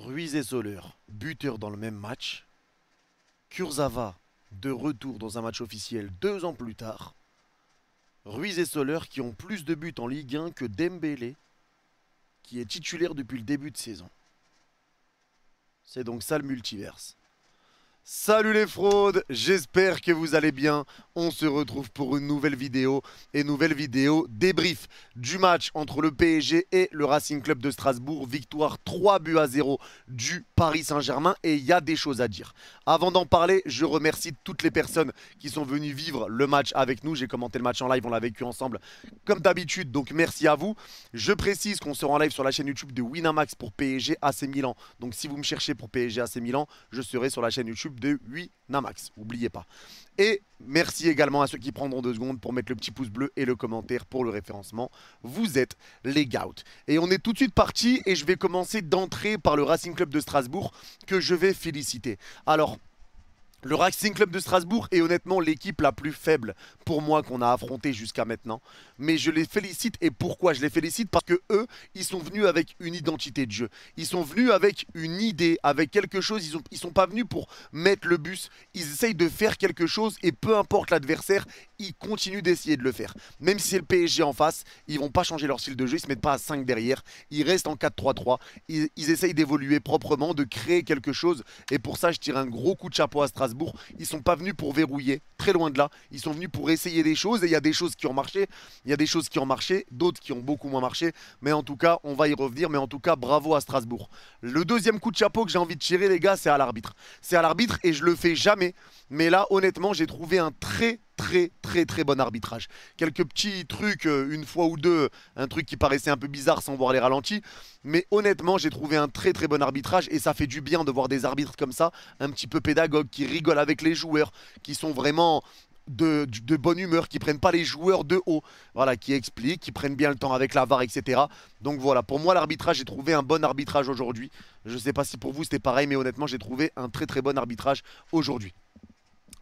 Ruiz et Soler, buteur dans le même match. Kurzawa, de retour dans un match officiel deux ans plus tard. Ruiz et Soler qui ont plus de buts en Ligue 1 que Dembélé, qui est titulaire depuis le début de saison. C'est donc ça le multiverse. Salut les fraudes, j'espère que vous allez bien. On se retrouve pour une nouvelle vidéo et nouvelle vidéo débrief du match entre le PSG et le Racing Club de Strasbourg. Victoire 3 buts à 0 du Paris Saint-Germain et il y a des choses à dire. Avant d'en parler, je remercie toutes les personnes qui sont venues vivre le match avec nous. J'ai commenté le match en live, on l'a vécu ensemble comme d'habitude, donc merci à vous. Je précise qu'on sera en live sur la chaîne YouTube de Winamax pour PSG AC Milan. Donc si vous me cherchez pour PSG AC Milan, je serai sur la chaîne YouTube de 8 Namax. Oubliez pas. Et merci également à ceux qui prendront deux secondes pour mettre le petit pouce bleu et le commentaire pour le référencement. Vous êtes les Gouts. Et on est tout de suite parti et je vais commencer d'entrer par le Racing Club de Strasbourg que je vais féliciter. Alors, le Racing Club de Strasbourg est honnêtement l'équipe la plus faible pour moi qu'on a affrontée jusqu'à maintenant. Mais je les félicite et pourquoi je les félicite Parce que eux, ils sont venus avec une identité de jeu. Ils sont venus avec une idée, avec quelque chose. Ils ne sont pas venus pour mettre le bus. Ils essayent de faire quelque chose et peu importe l'adversaire, ils continuent d'essayer de le faire. Même si c'est le PSG en face, ils vont pas changer leur style de jeu, ils se mettent pas à 5 derrière, ils restent en 4-3-3, ils, essayent d'évoluer proprement, de créer quelque chose, et pour ça je tire un gros coup de chapeau à Strasbourg, ils sont pas venus pour verrouiller, très loin de là, ils sont venus pour essayer des choses, et il y a des choses qui ont marché, il y a des choses qui ont marché, d'autres qui ont beaucoup moins marché, mais en tout cas on va y revenir, mais en tout cas bravo à Strasbourg. Le deuxième coup de chapeau que j'ai envie de tirer les gars, c'est à l'arbitre. C'est à l'arbitre et je le fais jamais, mais là honnêtement j'ai trouvé un très très très très bon arbitrage. Quelques petits trucs, euh, une fois ou deux, un truc qui paraissait un peu bizarre sans voir les ralentis. Mais honnêtement, j'ai trouvé un très très bon arbitrage et ça fait du bien de voir des arbitres comme ça, un petit peu pédagogues, qui rigolent avec les joueurs, qui sont vraiment de, bonne humeur, qui prennent pas les joueurs de haut, voilà, qui expliquent, qui prennent bien le temps avec la VAR, etc. Donc voilà, pour moi l'arbitrage, j'ai trouvé un bon arbitrage aujourd'hui. Je ne sais pas si pour vous c'était pareil, mais honnêtement j'ai trouvé un très très bon arbitrage aujourd'hui.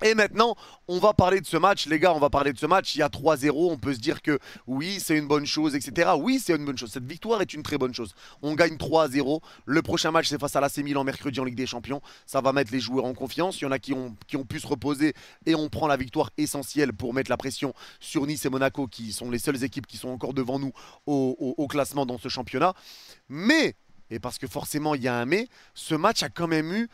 Et maintenant, on va parler de ce match, les gars, on va parler de ce match. Il y a 3-0, on peut se dire que oui, c'est une bonne chose, etc. Oui, c'est une bonne chose. Cette victoire est une très bonne chose. On gagne 3-0. Le prochain match, c'est face à l'AC en mercredi en Ligue des Champions. Ça va mettre les joueurs en confiance. Il y en a qui ont, pu se reposer et on prend la victoire essentielle pour mettre la pression sur Nice et Monaco, qui sont les seules équipes qui sont encore devant nous au, classement dans ce championnat. Mais, et parce que forcément il y a un mais, ce match a quand même eu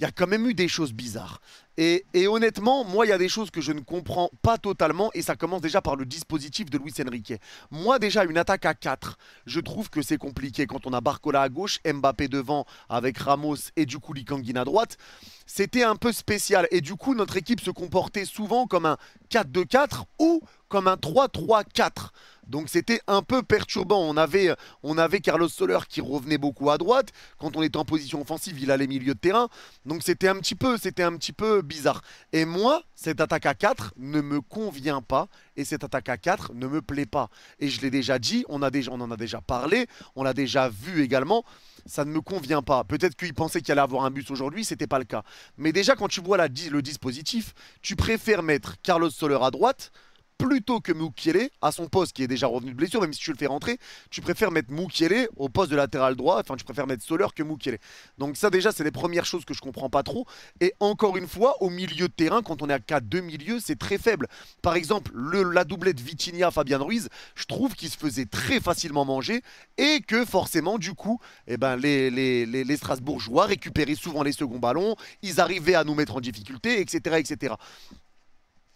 il a quand même eu des choses bizarres. Et, honnêtement, moi, il y a des choses que je ne comprends pas totalement, et ça commence déjà par le dispositif de Luis Enrique. Moi, déjà, une attaque à 4, je trouve que c'est compliqué. Quand on a Barcola à gauche, Mbappé devant avec Ramos et du coup Likangin à droite, c'était un peu spécial. Et du coup, notre équipe se comportait souvent comme un 4-2-4 ou comme un 3-3-4. Donc c'était un peu perturbant. On avait, on avait Carlos Soler qui revenait beaucoup à droite. Quand on était en position offensive, il allait milieu de terrain. Donc c'était un petit peu, c'était un petit peu bizarre. Et moi, cette attaque à 4 ne me convient pas et cette attaque à 4 ne me plaît pas. Et je l'ai déjà dit, on, a déjà, on en a déjà parlé, on l'a déjà vu également, ça ne me convient pas. Peut-être qu'il pensait qu'il allait avoir un bus aujourd'hui, c'était pas le cas. Mais déjà, quand tu vois le dispositif, tu préfères mettre Carlos Soler à droite, plutôt que moukielé à son poste qui est déjà revenu de blessure, même si tu le fais rentrer, tu préfères mettre moukielé au poste de latéral droit, enfin tu préfères mettre Soler que Moukielé. Donc ça déjà c'est les premières choses que je comprends pas trop et encore une fois au milieu de terrain quand on est à 4 deux milieux, c'est très faible. Par exemple, le, la doublette Vitinha Fabian Ruiz, je trouve qu'il se faisait très facilement manger et que forcément du coup, eh ben les, les, les Strasbourgeois récupéraient souvent les seconds ballons, ils arrivaient à nous mettre en difficulté, etc. etc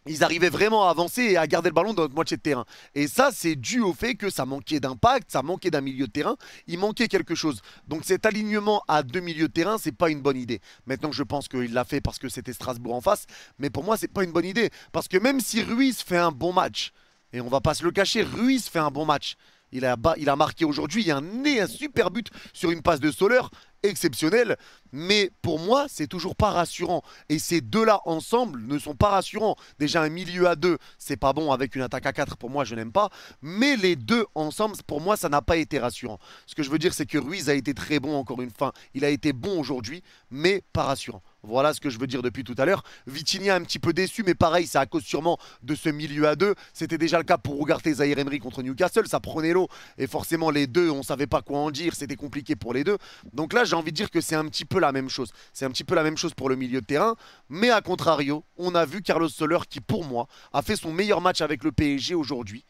ils arrivaient vraiment à avancer et à garder le ballon dans notre moitié de terrain. Et ça, c'est dû au fait que ça manquait d'impact, ça manquait d'un milieu de terrain, il manquait quelque chose. Donc cet alignement à deux milieux de terrain, c'est pas une bonne idée. Maintenant, je pense qu'il l'a fait parce que c'était Strasbourg en face, mais pour moi, c'est pas une bonne idée. Parce que même si Ruiz fait un bon match, et on va pas se le cacher, Ruiz fait un bon match. Il a, il a marqué aujourd'hui, il y a un, un super but sur une passe de Soler, exceptionnel, mais pour moi, c'est toujours pas rassurant. Et ces deux-là ensemble ne sont pas rassurants. Déjà, un milieu à deux, c'est pas bon avec une attaque à quatre, pour moi, je n'aime pas. Mais les deux ensemble, pour moi, ça n'a pas été rassurant. Ce que je veux dire, c'est que Ruiz a été très bon encore une fois. Il a été bon aujourd'hui, mais pas rassurant. Voilà ce que je veux dire depuis tout à l'heure. Vitinha un petit peu déçu, mais pareil, c'est à cause sûrement de ce milieu à deux. C'était déjà le cas pour Ugarte Zaire Emery contre Newcastle. Ça prenait l'eau. Et forcément, les deux, on savait pas quoi en dire. C'était compliqué pour les deux. Donc là, j'ai envie de dire que c'est un petit peu la même chose. C'est un petit peu la même chose pour le milieu de terrain. Mais à contrario, on a vu Carlos Soler qui, pour moi, a fait son meilleur match avec le PSG aujourd'hui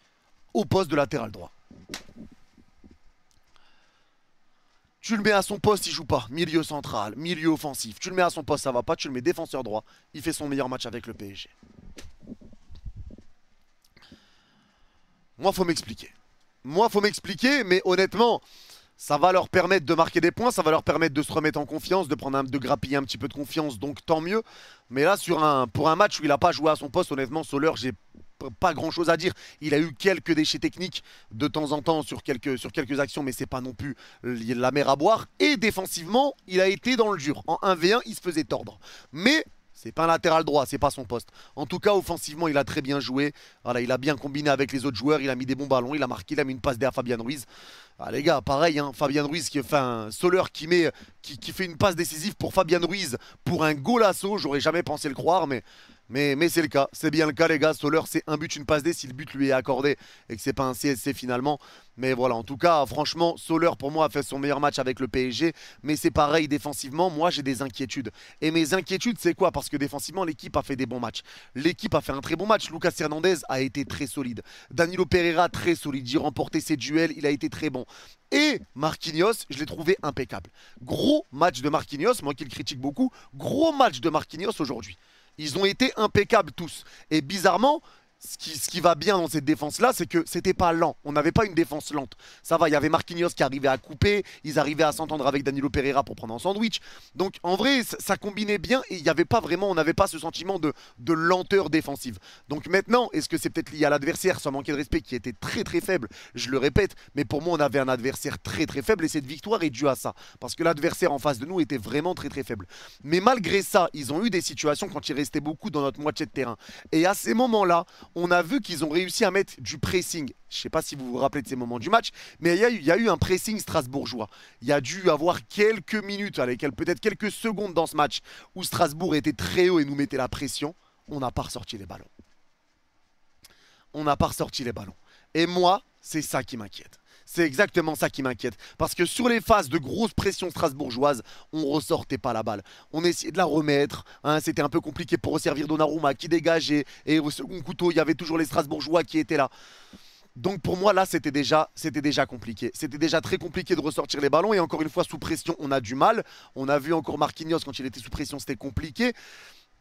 au poste de latéral droit. Tu le mets à son poste, il joue pas. Milieu central, milieu offensif. Tu le mets à son poste, ça va pas. Tu le mets défenseur droit. Il fait son meilleur match avec le PSG. Moi, faut m'expliquer. Moi, faut m'expliquer, mais honnêtement, ça va leur permettre de marquer des points, ça va leur permettre de se remettre en confiance, de prendre un, de grappiller un petit peu de confiance, donc tant mieux. Mais là, sur un, pour un match où il a pas joué à son poste, honnêtement, Soler, j'ai pas grand chose à dire. Il a eu quelques déchets techniques de temps en temps sur quelques, sur quelques actions, mais c'est pas non plus euh, la mer à boire. Et défensivement, il a été dans le dur. En 1v1, il se faisait tordre. Mais c'est pas un latéral droit, c'est pas son poste. En tout cas, offensivement, il a très bien joué. Voilà, il a bien combiné avec les autres joueurs. Il a mis des bons ballons, il a marqué, il a mis une passe derrière Fabian Ruiz. Ah, les gars, pareil, hein, Fabien Ruiz, qui, Soler qui, met, qui, fait une passe décisive pour Fabien Ruiz pour un golasso. J'aurais jamais pensé le croire, mais mais, c'est le cas, c'est bien le cas les gars, Soler c'est un but, une passe D si le but lui est accordé et que c'est pas un CSC finalement. Mais voilà, en tout cas, franchement, Soler pour moi a fait son meilleur match avec le PSG, mais c'est pareil défensivement, moi j'ai des inquiétudes. Et mes inquiétudes c'est quoi Parce que défensivement l'équipe a fait des bons matchs. L'équipe a fait un très bon match, Lucas Hernandez a été très solide. Danilo Pereira très solide, il remporté ses duels, il a été très bon. Et Marquinhos, je l'ai trouvé impeccable. Gros match de Marquinhos, moi qui le critique beaucoup, gros match de Marquinhos aujourd'hui. Ils ont été impeccables tous. Et bizarrement, ce qui, va bien dans cette défense-là, c'est que c'était pas lent. On n'avait pas une défense lente. Ça va, il y avait Marquinhos qui arrivait à couper, ils arrivaient à s'entendre avec Danilo Pereira pour prendre un sandwich. Donc en vrai, ça combinait bien et il n'y avait pas vraiment, on n'avait pas ce sentiment de, de lenteur défensive. Donc maintenant, est-ce que c'est peut-être lié à l'adversaire sans manquer de respect qui était très très faible Je le répète, mais pour moi, on avait un adversaire très très faible et cette victoire est due à ça. Parce que l'adversaire en face de nous était vraiment très très faible. Mais malgré ça, ils ont eu des situations quand il restait beaucoup dans notre moitié de terrain. Et à ces moments-là, on a vu qu'ils ont réussi à mettre du pressing. Je ne sais pas si vous vous rappelez de ces moments du match, mais il y, a eu, un pressing strasbourgeois. Il y a dû avoir quelques minutes, peut-être quelques secondes dans ce match où Strasbourg était très haut et nous mettait la pression. On n'a pas ressorti les ballons. On n'a pas ressorti les ballons. Et moi, c'est ça qui m'inquiète. C'est exactement ça qui m'inquiète. Parce que sur les phases de grosse pression strasbourgeoise, on ressortait pas la balle. On essayait de la remettre. Hein, c'était un peu compliqué pour resservir Donnarumma qui dégageait. et, au second couteau, il y avait toujours les Strasbourgeois qui étaient là. Donc pour moi là c'était déjà c'était déjà compliqué. C'était déjà très compliqué de ressortir les ballons et encore une fois sous pression on a du mal. On a vu encore Marquinhos quand il était sous pression c'était compliqué.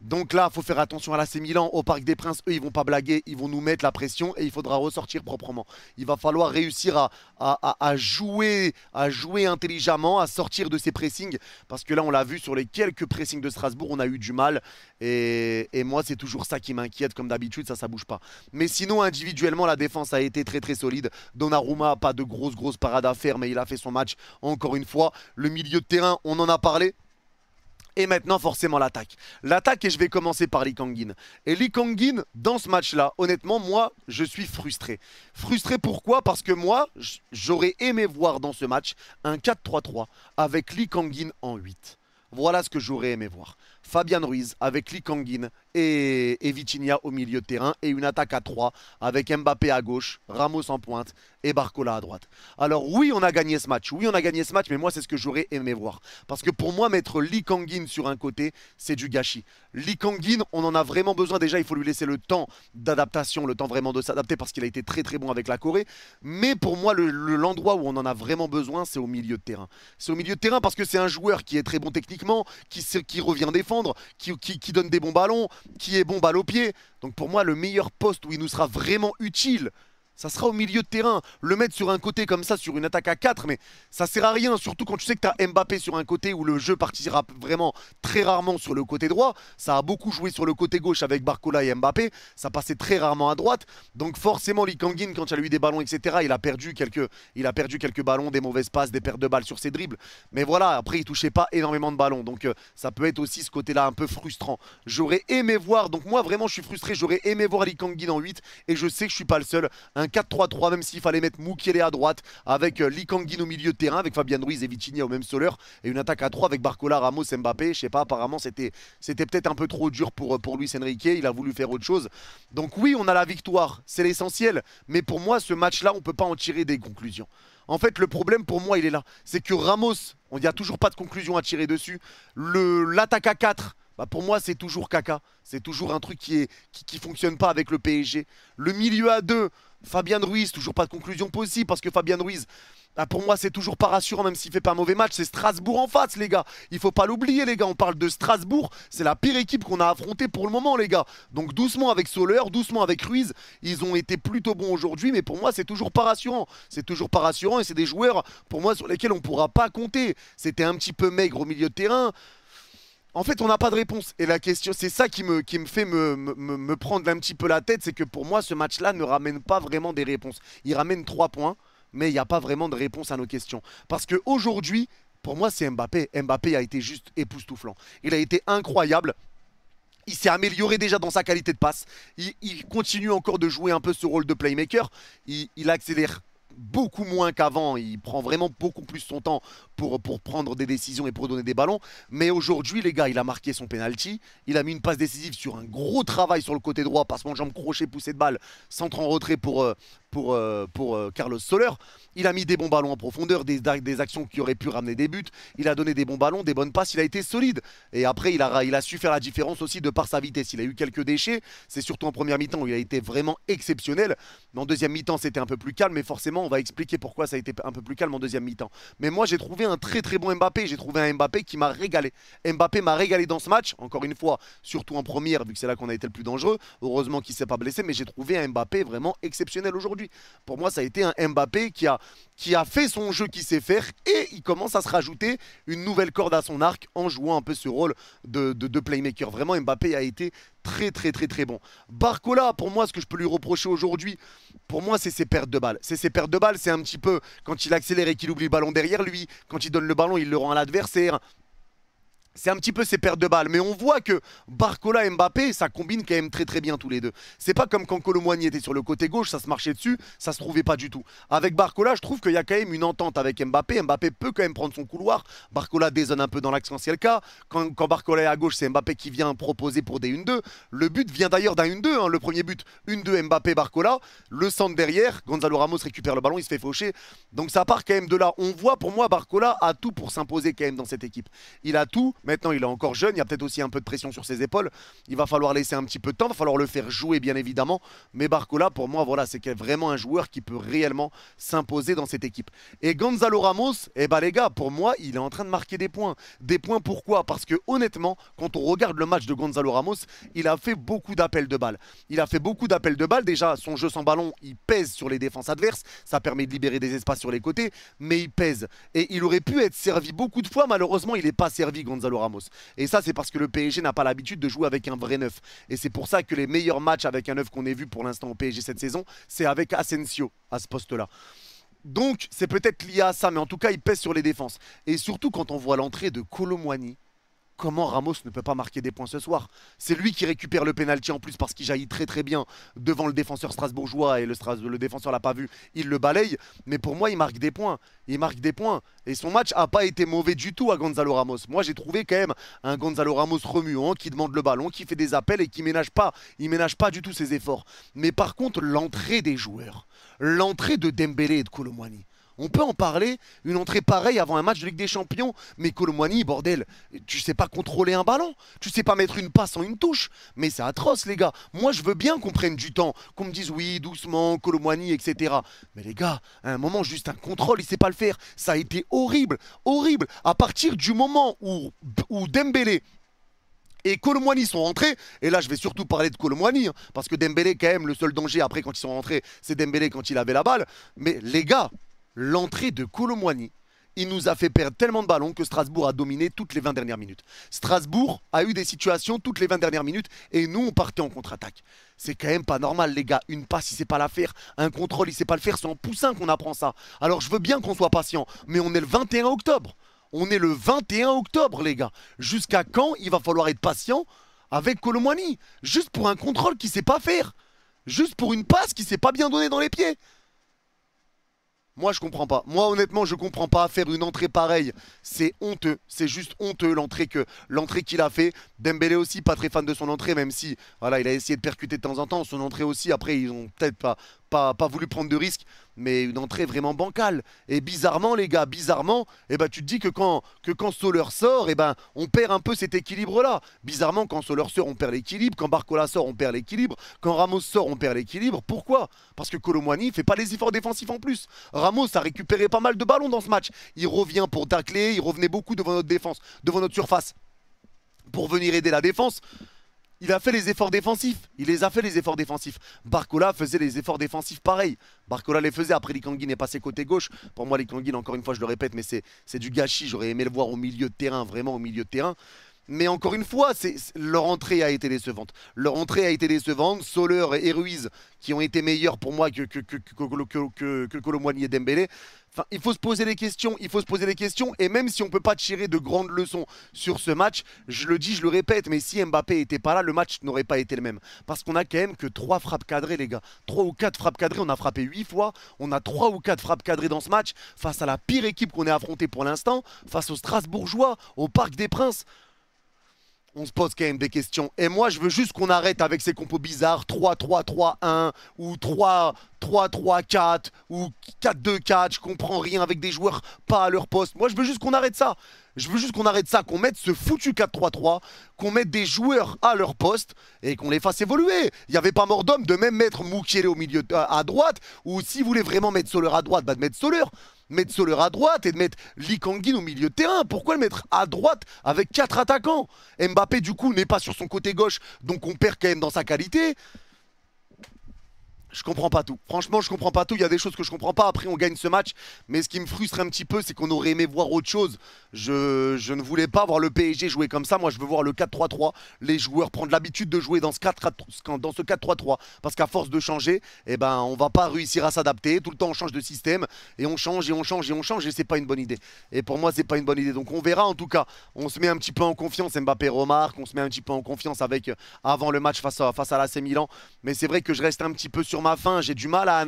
Donc là, faut faire attention à l'AC Milan, au Parc des Princes, eux ils vont pas blaguer, ils vont nous mettre la pression et il faudra ressortir proprement. Il va falloir réussir à, jouer, à jouer intelligemment, à sortir de ces pressings, parce que là on l'a vu sur les quelques pressings de Strasbourg, on a eu du mal. Et, moi c'est toujours ça qui m'inquiète, comme d'habitude, ça ça bouge pas. Mais sinon individuellement la défense a été très très solide. Donnarumma pas de grosse grosses parades à faire, mais il a fait son match encore une fois. Le milieu de terrain, on en a parlé, et maintenant forcément l'attaque. L'attaque et je vais commencer par Lee Kangin. Et Lee Kangin, dans ce match-là, honnêtement, moi, je suis frustré. Frustré pourquoi Parce que moi, j'aurais aimé voir dans ce match un 4-3-3 avec Lee Kangin en 8. Voilà ce que j'aurais aimé voir. Fabian Ruiz avec Lee Kangin et, et au milieu de terrain et une attaque à 3 avec Mbappé à gauche, Ramos en pointe et Barcola à droite. Alors oui, on a gagné ce match. Oui, on a gagné ce match, mais moi c'est ce que j'aurais aimé voir. Parce que pour moi, mettre Lee Kangin sur un côté, c'est du gâchis. Lee Kangin, on en a vraiment besoin. Déjà, il faut lui laisser le temps d'adaptation, le temps vraiment de s'adapter parce qu'il a été très très bon avec la Corée. Mais pour moi, l'endroit le, où on en a vraiment besoin, c'est au milieu de terrain. C'est au milieu de terrain parce que c'est un joueur qui est très bon techniquement, qui, qui revient défendre qui, qui, donne des bons ballons, qui est bon balle au pied. Donc pour moi, le meilleur poste où il nous sera vraiment utile ça sera au milieu de terrain. Le mettre sur un côté comme ça, sur une attaque à 4, mais ça sert à rien, surtout quand tu sais que tu as Mbappé sur un côté où le jeu partira vraiment très rarement sur le côté droit. Ça a beaucoup joué sur le côté gauche avec Barcola et Mbappé, ça passait très rarement à droite. Donc forcément, Likangin, quand il a eu des ballons, etc., il a perdu quelques, il a perdu quelques ballons, des mauvaises passes, des pertes de balles sur ses dribbles. Mais voilà, après, il touchait pas énormément de ballons. Donc euh, ça peut être aussi ce côté-là un peu frustrant. J'aurais aimé voir, donc moi vraiment, je suis frustré, j'aurais aimé voir Kangin en 8 et je sais que je suis pas le seul. 4-3-3, même s'il fallait mettre Moukielé à droite, avec euh, Likanguin au milieu de terrain, avec Fabien Ruiz et Vitinha au même Soler, et une attaque à 3 avec Barcola, Ramos, Mbappé. Je sais pas, apparemment, c'était C'était peut-être un peu trop dur pour, euh, pour Luis Enrique. Il a voulu faire autre chose. Donc, oui, on a la victoire, c'est l'essentiel. Mais pour moi, ce match-là, on peut pas en tirer des conclusions. En fait, le problème pour moi, il est là. C'est que Ramos, il n'y a toujours pas de conclusion à tirer dessus. L'attaque à 4, bah, pour moi, c'est toujours caca. C'est toujours un truc qui, est, qui, qui, fonctionne pas avec le PSG. Le milieu à 2, Fabien Ruiz, toujours pas de conclusion possible parce que Fabien Ruiz, bah, pour moi, c'est toujours pas rassurant, même s'il fait pas un mauvais match. C'est Strasbourg en face, les gars. Il faut pas l'oublier, les gars. On parle de Strasbourg. C'est la pire équipe qu'on a affrontée pour le moment, les gars. Donc, doucement avec Soler, doucement avec Ruiz. Ils ont été plutôt bons aujourd'hui, mais pour moi, c'est toujours pas rassurant. C'est toujours pas rassurant et c'est des joueurs, pour moi, sur lesquels on pourra pas compter. C'était un petit peu maigre au milieu de terrain en fait, on n'a pas de réponse. Et la question, c'est ça qui me, me fait me, prendre un petit peu la tête, c'est que pour moi, ce match-là ne ramène pas vraiment des réponses. Il ramène 3 points, mais il n'y a pas vraiment de réponse à nos questions. Parce qu'aujourd'hui, pour moi, c'est Mbappé. Mbappé a été juste époustouflant. Il a été incroyable. Il s'est amélioré déjà dans sa qualité de passe. Il, continue encore de jouer un peu ce rôle de playmaker. Il, il accélère beaucoup moins qu'avant. Il prend vraiment beaucoup plus son temps pour, pour prendre des décisions et pour donner des ballons. Mais aujourd'hui, les gars, il a marqué son penalty. Il a mis une passe décisive sur un gros travail sur le côté droit, passement de jambe crochet, poussée de balle, centre en retrait pour, euh, pour, euh, pour euh, Carlos Soler. Il a mis des bons ballons en profondeur, des, des, actions qui auraient pu ramener des buts. Il a donné des bons ballons, des bonnes passes. Il a été solide. Et après, il a, il a su faire la différence aussi de par sa vitesse. Il a eu quelques déchets. C'est surtout en première mi-temps où il a été vraiment exceptionnel. En deuxième mi-temps, c'était un peu plus calme. Mais forcément, on va expliquer pourquoi ça a été un peu plus calme en deuxième mi-temps. Mais moi, j'ai trouvé un très très bon Mbappé. J'ai trouvé un Mbappé qui m'a régalé. Mbappé m'a régalé dans ce match, encore une fois, surtout en première, vu que c'est là qu'on a été le plus dangereux. Heureusement qu'il s'est pas blessé, mais j'ai trouvé un Mbappé vraiment exceptionnel aujourd'hui. Pour moi, ça a été un Mbappé qui a, qui a fait son jeu qui sait faire et il commence à se rajouter une nouvelle corde à son arc en jouant un peu ce rôle de, de, de playmaker. Vraiment, Mbappé a été très très très très bon. Barcola, pour moi, ce que je peux lui reprocher aujourd'hui, pour moi, c'est ses pertes de balles. C'est ses pertes de balles, c'est un petit peu quand il accélère et qu'il oublie le ballon derrière lui, quand il donne le ballon, il le rend à l'adversaire c'est un petit peu ses pertes de balles. Mais on voit que Barcola et Mbappé, ça combine quand même très très bien tous les deux. C'est pas comme quand Colomboigny était sur le côté gauche, ça se marchait dessus, ça se trouvait pas du tout. Avec Barcola, je trouve qu'il y a quand même une entente avec Mbappé. Mbappé peut quand même prendre son couloir. Barcola dézone un peu dans l'axe quand c'est le cas. Quand, Barcola est à gauche, c'est Mbappé qui vient proposer pour des 1-2. Le but vient d'ailleurs d'un 1-2. Hein. Le premier but, 1-2 Mbappé, Barcola. Le centre derrière, Gonzalo Ramos récupère le ballon, il se fait faucher. Donc ça part quand même de là. On voit pour moi Barcola a tout pour s'imposer quand même dans cette équipe. Il a tout, Maintenant, il est encore jeune, il y a peut-être aussi un peu de pression sur ses épaules. Il va falloir laisser un petit peu de temps, il va falloir le faire jouer, bien évidemment. Mais Barcola, pour moi, voilà, c'est vraiment un joueur qui peut réellement s'imposer dans cette équipe. Et Gonzalo Ramos, eh ben les gars, pour moi, il est en train de marquer des points. Des points pourquoi Parce que honnêtement, quand on regarde le match de Gonzalo Ramos, il a fait beaucoup d'appels de balles. Il a fait beaucoup d'appels de balles. Déjà, son jeu sans ballon, il pèse sur les défenses adverses. Ça permet de libérer des espaces sur les côtés, mais il pèse. Et il aurait pu être servi beaucoup de fois. Malheureusement, il n'est pas servi, Gonzalo Ramos. Et ça, c'est parce que le PSG n'a pas l'habitude de jouer avec un vrai neuf. Et c'est pour ça que les meilleurs matchs avec un neuf qu'on ait vu pour l'instant au PSG cette saison, c'est avec Asensio à ce poste-là. Donc, c'est peut-être lié à ça, mais en tout cas, il pèse sur les défenses. Et surtout quand on voit l'entrée de Colomwani comment Ramos ne peut pas marquer des points ce soir C'est lui qui récupère le pénalty en plus parce qu'il jaillit très très bien devant le défenseur strasbourgeois et le, Stras le défenseur l'a pas vu, il le balaye. Mais pour moi, il marque des points. Il marque des points. Et son match a pas été mauvais du tout à Gonzalo Ramos. Moi, j'ai trouvé quand même un Gonzalo Ramos remuant qui demande le ballon, qui fait des appels et qui ménage pas. Il ménage pas du tout ses efforts. Mais par contre, l'entrée des joueurs, l'entrée de Dembélé et de Colomwani, on peut en parler, une entrée pareille avant un match de Ligue des Champions, mais Colomani, bordel, tu sais pas contrôler un ballon, tu sais pas mettre une passe en une touche, mais c'est atroce les gars. Moi je veux bien qu'on prenne du temps, qu'on me dise oui, doucement, Colomani, etc. Mais les gars, à un moment, juste un contrôle, il sait pas le faire. Ça a été horrible, horrible. À partir du moment où, où Dembélé et Colomani sont rentrés. Et là, je vais surtout parler de Colomani, hein, parce que Dembélé, quand même, le seul danger après quand ils sont rentrés, c'est Dembélé quand il avait la balle. Mais les gars, l'entrée de Colomboigny. Il nous a fait perdre tellement de ballons que Strasbourg a dominé toutes les 20 dernières minutes. Strasbourg a eu des situations toutes les 20 dernières minutes et nous, on partait en contre-attaque. C'est quand même pas normal, les gars. Une passe, il sait pas la faire. Un contrôle, il sait pas le faire. C'est en poussin qu'on apprend ça. Alors, je veux bien qu'on soit patient, mais on est le 21 octobre. On est le 21 octobre, les gars. Jusqu'à quand il va falloir être patient avec Colomani Juste pour un contrôle qu'il sait pas faire. Juste pour une passe qui s'est pas bien donnée dans les pieds. Moi, je comprends pas. Moi, honnêtement, je comprends pas. Faire une entrée pareille, c'est honteux. C'est juste honteux l'entrée que l'entrée qu'il a fait. Dembélé aussi, pas très fan de son entrée, même si voilà, il a essayé de percuter de temps en temps. Son entrée aussi. Après, ils ont peut-être pas, pas, pas voulu prendre de risques mais une entrée vraiment bancale. Et bizarrement, les gars, bizarrement, et eh ben, tu te dis que quand, que quand Soler sort, eh ben, on perd un peu cet équilibre-là. Bizarrement, quand Soler sort, on perd l'équilibre. Quand Barcola sort, on perd l'équilibre. Quand Ramos sort, on perd l'équilibre. Pourquoi Parce que Colomwani fait pas les efforts défensifs en plus. Ramos a récupéré pas mal de ballons dans ce match. Il revient pour tacler, il revenait beaucoup devant notre défense, devant notre surface, pour venir aider la défense il a fait les efforts défensifs. Il les a fait les efforts défensifs. Barcola faisait les efforts défensifs pareil. Barcola les faisait. Après, Likanguin est passé côté gauche. Pour moi, Likanguin, encore une fois, je le répète, mais c'est du gâchis. J'aurais aimé le voir au milieu de terrain, vraiment au milieu de terrain. Mais encore une fois, leur entrée a été décevante. Leur entrée a été décevante. Soler et Ruiz, qui ont été meilleurs pour moi que, que, que, Dembélé, il faut se poser des questions, il faut se poser des questions. Et même si on ne peut pas tirer de grandes leçons sur ce match, je le dis, je le répète, mais si Mbappé n'était pas là, le match n'aurait pas été le même. Parce qu'on a quand même que 3 frappes cadrées, les gars. 3 ou 4 frappes cadrées, on a frappé 8 fois. On a 3 ou 4 frappes cadrées dans ce match face à la pire équipe qu'on ait affrontée pour l'instant, face aux Strasbourgeois, au Parc des Princes on se pose quand même des questions. Et moi, je veux juste qu'on arrête avec ces compos bizarres 3-3-3-1 ou 3-3-3-4 ou 4-2-4. Je comprends rien avec des joueurs pas à leur poste. Moi, je veux juste qu'on arrête ça. Je veux juste qu'on arrête ça, qu'on mette ce foutu 4-3-3, qu'on mette des joueurs à leur poste et qu'on les fasse évoluer. Il n'y avait pas mort d'homme de même mettre Moukielé au milieu à droite ou si vous voulez vraiment mettre Soler à droite, bah de mettre Soler mettre Soler à droite et de mettre Lee Kangin au milieu de terrain. Pourquoi le mettre à droite avec quatre attaquants Mbappé, du coup, n'est pas sur son côté gauche, donc on perd quand même dans sa qualité. Je comprends pas tout. Franchement, je comprends pas tout. Il y a des choses que je comprends pas. Après, on gagne ce match. Mais ce qui me frustre un petit peu, c'est qu'on aurait aimé voir autre chose. Je, ne voulais pas voir le PSG jouer comme ça. Moi, je veux voir le 4-3-3. Les joueurs prendre l'habitude de jouer dans ce 4-3-3. Parce qu'à force de changer, Et eh ben, on va pas réussir à s'adapter. Tout le temps, on change de système. Et on change, et on change, et on change. Et c'est pas une bonne idée. Et pour moi, c'est pas une bonne idée. Donc, on verra en tout cas. On se met un petit peu en confiance. Mbappé remarque. On se met un petit peu en confiance avec euh, avant le match face à, face à l'AC Milan. Mais c'est vrai que je reste un petit peu sur ma fin. J'ai du mal à,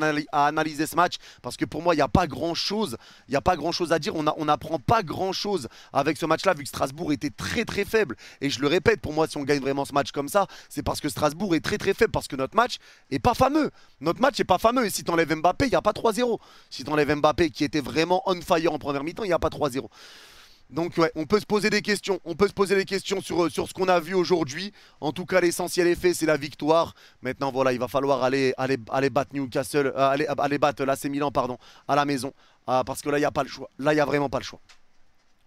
analyser ce match parce que pour moi, il n'y a pas grand-chose. Il n'y a pas grand-chose à dire. On n'apprend pas grand-chose avec ce match-là vu que Strasbourg était très très faible. Et je le répète, pour moi, si on gagne vraiment ce match comme ça, c'est parce que Strasbourg est très très faible parce que notre match est pas fameux. Notre match est pas fameux. Et si t'enlèves Mbappé, il n'y a pas 3-0. Si enlèves Mbappé qui était vraiment on fire en première mi-temps, il n'y a pas 3-0. Donc ouais, on peut se poser des questions, on peut se poser questions sur, euh, sur ce qu'on a vu aujourd'hui. En tout cas, l'essentiel est fait, c'est la victoire. Maintenant, voilà, il va falloir aller, aller, aller battre Newcastle, euh, aller, euh, aller, battre Milan, pardon, à la maison. Ah, parce que là, il n'y a pas le choix. Là, il n'y a vraiment pas le choix.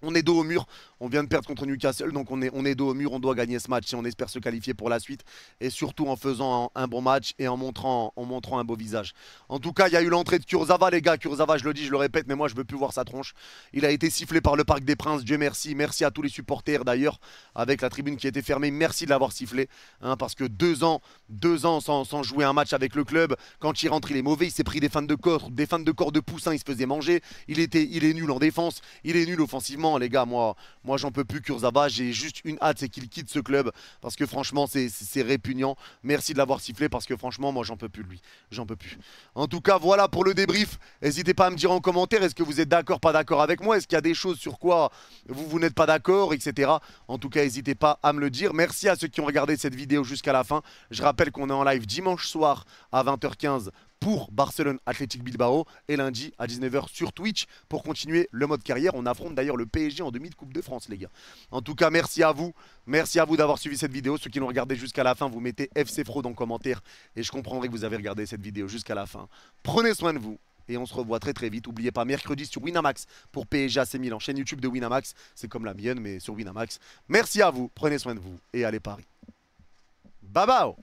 On est dos au mur, on vient de perdre contre Newcastle, donc on est, on est dos au mur, on doit gagner ce match et on espère se qualifier pour la suite. Et surtout en faisant un, bon match et en montrant, en montrant un beau visage. En tout cas, il y a eu l'entrée de Kurzava, les gars. Kurzava, je le dis, je le répète, mais moi je veux plus voir sa tronche. Il a été sifflé par le Parc des Princes, Dieu merci. Merci à tous les supporters d'ailleurs, avec la tribune qui était fermée. Merci de l'avoir sifflé, hein, parce que deux ans, deux ans sans, jouer un match avec le club. Quand il rentre, il est mauvais. Il s'est pris des fans de corps, des de corps de poussin. Il se faisait manger. Il était, il est nul en défense. Il est nul offensivement, les gars. moi moi, j'en peux plus, Kurzawa. J'ai juste une hâte, c'est qu'il quitte ce club. Parce que franchement, c'est répugnant. Merci de l'avoir sifflé. Parce que franchement, moi, j'en peux plus lui. J'en peux plus. En tout cas, voilà pour le débrief. N'hésitez pas à me dire en commentaire est-ce que vous êtes d'accord, pas d'accord avec moi Est-ce qu'il y a des choses sur quoi vous, vous n'êtes pas d'accord, etc. En tout cas, n'hésitez pas à me le dire. Merci à ceux qui ont regardé cette vidéo jusqu'à la fin. Je rappelle qu'on est en live dimanche soir à 20h15 pour Barcelone Athletic Bilbao et lundi à 19h sur Twitch pour continuer le mode carrière. On affronte d'ailleurs le PSG en demi de Coupe de France, les gars. En tout cas, merci à vous. Merci à vous d'avoir suivi cette vidéo. Ceux qui l'ont regardé jusqu'à la fin, vous mettez FC dans en commentaire et je comprendrai que vous avez regardé cette vidéo jusqu'à la fin. Prenez soin de vous et on se revoit très très vite. N'oubliez pas mercredi sur Winamax pour PSG AC Milan, chaîne YouTube de Winamax. C'est comme la mienne mais sur Winamax. Merci à vous, prenez soin de vous et allez Paris. Babao